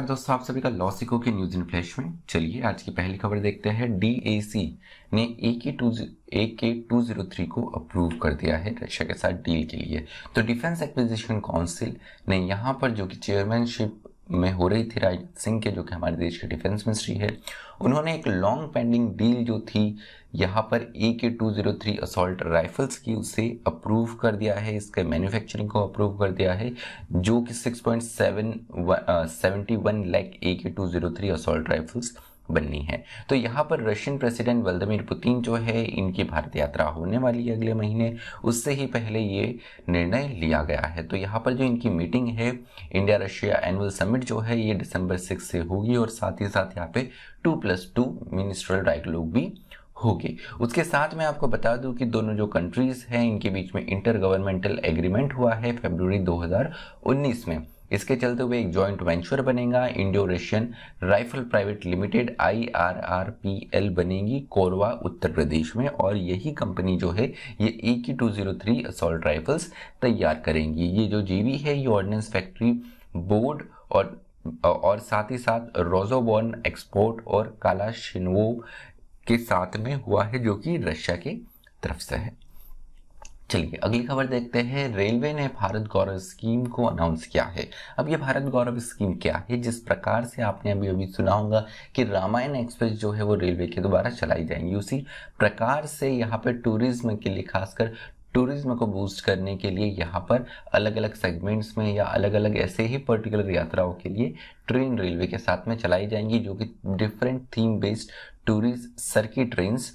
नमस्कार दोस्तों आप सभी का लॉसिको के न्यूज इन फ्लैश में चलिए आज की पहली खबर देखते हैं डीएसी ने ए K two A K two zero three को अप्रूव कर दिया है रशिया के साथ डील के लिए तो डिफेंस एक्विजिशन काउंसिल ने यहाँ पर जो कि चेयरमैनशिप में हो रही थी राजनाथ सिंह के जो कि हमारे देश के डिफेंस मिनिस्ट्री है उन्होंने एक लॉन्ग पेंडिंग डील जो थी यहाँ पर A K two zero three assault rifles की उसे अप्रूव कर दिया है इसके मैन्युफैक्चरिंग को अप्रूव कर दिया है जो कि six point seven seventy one lakh A K two zero three assault rifles बननी है तो यहाँ पर रशियन प्रेसिडेंट व्लादिमीर पुतिन जो है इनकी भारत यात्रा होने वाली है अगले महीने उससे ही पहले ये निर्णय लिया गया है तो यहाँ पर जो इनकी मीटिंग है इंडिया रशिया एनुअल समिट जो है ये दिसंबर सिक्स से होगी और साथ ही साथ यहाँ पे two plus two ministerial dialogue भी होगी उसके साथ मैं आपको बता दूं कि दोनों जो कंट्रीज़ हैं इनके बीच में इंटर गवर्नमेंटल एग्रीमेंट हुआ है फेबर 2019 में इसके चलते हुए एक जॉइंट वेंचर बनेगा Indo Russian rifle private limited I R R P L बनेगी कोरवा उत्तर प्रदेश में और यही कंपनी जो है ये A K two zero three assault rifles तैयार करेंगी ये जो जीवी है ये ऑर्डिनेंस फैक्ट्री बोर्ड और और साथ ही साथ रोजोबॉर्न एक्सपोर्ट और काला शिनवो के साथ में हुआ है जो कि रशिया की तरफ से है चलिए अगली खबर देखते हैं रेलवे ने भारत गौरव स्कीम को अनाउंस किया है अब ये भारत गौरव स्कीम क्या है जिस प्रकार से आपने अभी अभी सुना होगा कि रामायण एक्सप्रेस जो है वो रेलवे के द्वारा चलाई जाएंगी उसी प्रकार से यहाँ पर टूरिज्म के लिए खासकर टूरिज्म को बूस्ट करने के लिए यहाँ पर अलग अलग सेगमेंट्स में या अलग अलग ऐसे ही पर्टिकुलर यात्राओं के लिए ट्रेन रेलवे के साथ में चलाई जाएंगी जो कि different theme based tourist circuit trains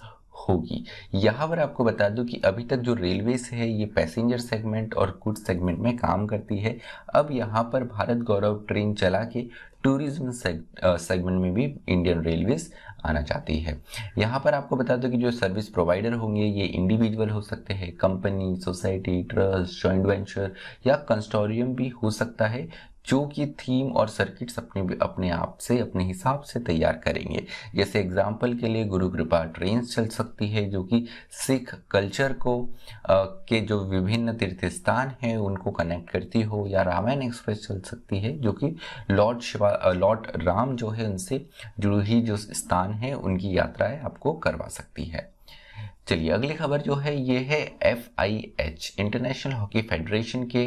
होगी यहाँ पर आपको बता दूं कि अभी तक जो रेलवेज है ये पैसेंजर सेगमेंट और कुछ सेगमेंट में काम करती है अब यहाँ पर भारत गौरव ट्रेन चला के टूरिज्म सेगमेंट में भी इंडियन रेलवेज आना चाहती है यहाँ पर आपको बता दो कि जो सर्विस प्रोवाइडर होंगे ये इंडिविजुअल हो सकते हैं company society trust joint venture या कंस्टोरियम भी हो सकता है जो कि थीम और सर्किट्स अपने अपने आप से अपने हिसाब से तैयार करेंगे जैसे एग्जाम्पल के लिए गुरु कृपा ट्रेन चल सकती है जो कि सिख कल्चर को आ, के जो विभिन्न तीर्थ स्थान हैं उनको कनेक्ट करती हो या रामायण एक्सप्रेस चल सकती है जो कि लॉर्ड शिवा लॉर्ड राम जो है उनसे जुड़ी जो स्थान है उनकी यात्राएँ आपको करवा सकती है चलिए अगली खबर जो है ये है F I H International Hockey Federation के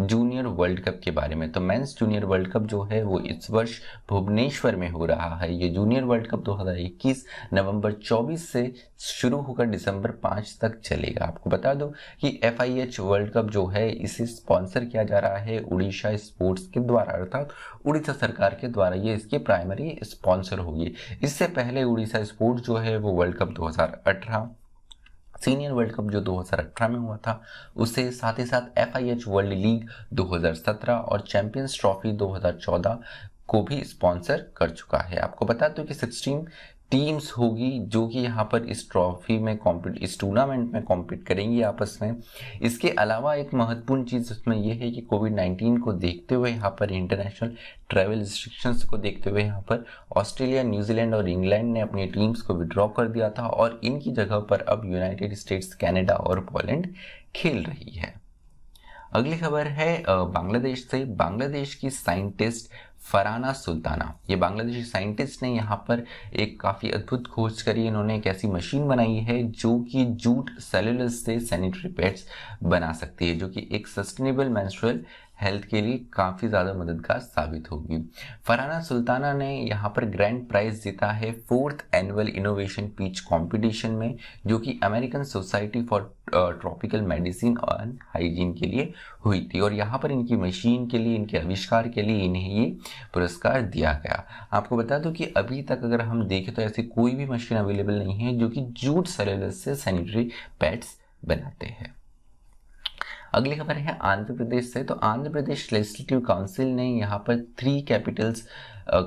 जूनियर वर्ल्ड कप के बारे में तो मेंस जूनियर वर्ल्ड कप जो है वो इस वर्ष भुवनेश्वर में हो रहा है ये जूनियर वर्ल्ड कप 2021 नवंबर 24 से शुरू होकर दिसंबर 5 तक चलेगा आपको बता दूं कि एफ वर्ल्ड कप जो है इसे स्पॉन्सर किया जा रहा है उड़ीसा स्पोर्ट्स के द्वारा अर्थात उड़ीसा सरकार के द्वारा ये इसकी प्राइमरी स्पॉन्सर होगी इससे पहले उड़ीसा स्पोर्ट्स जो है वो वर्ल्ड कप दो सीनियर वर्ल्ड कप जो 2018 में हुआ था उससे साथ ही साथ एफ वर्ल्ड लीग 2017 और चैंपियंस ट्रॉफी 2014 को भी स्पॉन्सर कर चुका है आपको बता दूं कि सिक्सटीन टीम्स होगी जो कि यहाँ पर इस ट्रॉफी में कॉम्पिट इस टूर्नामेंट में कॉम्पीट करेंगी आपस में इसके अलावा एक महत्वपूर्ण चीज़ उसमें यह है कि कोविड नाइन्टीन को देखते हुए यहाँ पर इंटरनेशनल ट्रैवल रिस्ट्रिक्शंस को देखते हुए यहाँ पर ऑस्ट्रेलिया न्यूजीलैंड और इंग्लैंड ने अपनी टीम्स को विड्रॉ कर दिया था और इनकी जगह पर अब यूनाइटेड स्टेट्स कैनेडा और पोलैंड खेल रही है अगली खबर है बांग्लादेश से बांग्लादेश की साइंटिस्ट फराना सुल्ताना ये बांग्लादेशी साइंटिस्ट ने यहाँ पर एक काफ़ी अद्भुत खोज करी इन्होंने एक ऐसी मशीन बनाई है जो कि जूट सेलुलस से सैनिटरी पैड्स बना सकती है जो कि एक सस्टेनेबल मैंस्ट्रल हेल्थ के लिए काफ़ी ज़्यादा मददगार साबित होगी फरहाना सुल्ताना ने यहाँ पर ग्रैंड प्राइज जीता है fourth annual innovation pitch competition में जो कि American Society for Tropical Medicine और हाइजीन के लिए हुई थी और यहाँ पर इनकी मशीन के लिए इनके आविष्कार के लिए इन्हें ये पुरस्कार दिया गया आपको बता दो कि अभी तक अगर हम देखें तो ऐसी कोई भी मशीन अवेलेबल नहीं है जो कि जूट सेलेबस से सैनिटरी पैड्स बनाते हैं अगली खबर है आंध्र प्रदेश से तो आंध्र प्रदेश लेजिस्लेटिव काउंसिल ने यहाँ पर थ्री कैपिटल्स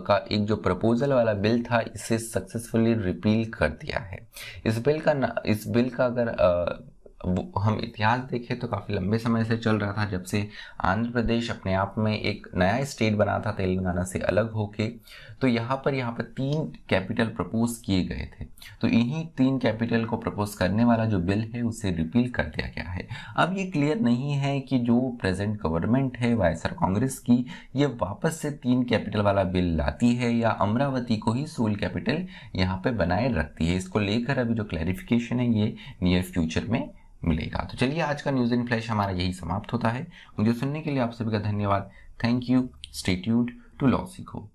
का एक जो प्रपोजल वाला बिल था इसे सक्सेसफुली रिपील कर दिया है इस बिल का इस बिल का अगर आ, वो हम इतिहास देखें तो काफ़ी लंबे समय से चल रहा था जब से आंध्र प्रदेश अपने आप में एक नया स्टेट बना था तेलंगाना से अलग होके तो यहाँ पर यहाँ पर तीन कैपिटल प्रपोज किए गए थे तो इन्हीं तीन कैपिटल को प्रपोज करने वाला जो बिल है उसे रिपील कर दिया गया है अब ये क्लियर नहीं है कि जो प्रेजेंट गवर्नमेंट है वायसर कांग्रेस की ये वापस से तीन कैपिटल वाला बिल लाती है या अमरावती को ही सोल कैपिटल यहाँ पे बनाए रखती है इसको लेकर अभी जो क्लैरिफिकेशन है ये नियर फ्यूचर में मिलेगा तो चलिए आज का न्यूज़ इन फ्लैश हमारा यही समाप्त होता है मुझे सुनने के लिए आप सभी का धन्यवाद थैंक यू स्टेट्यूड टू लॉसिको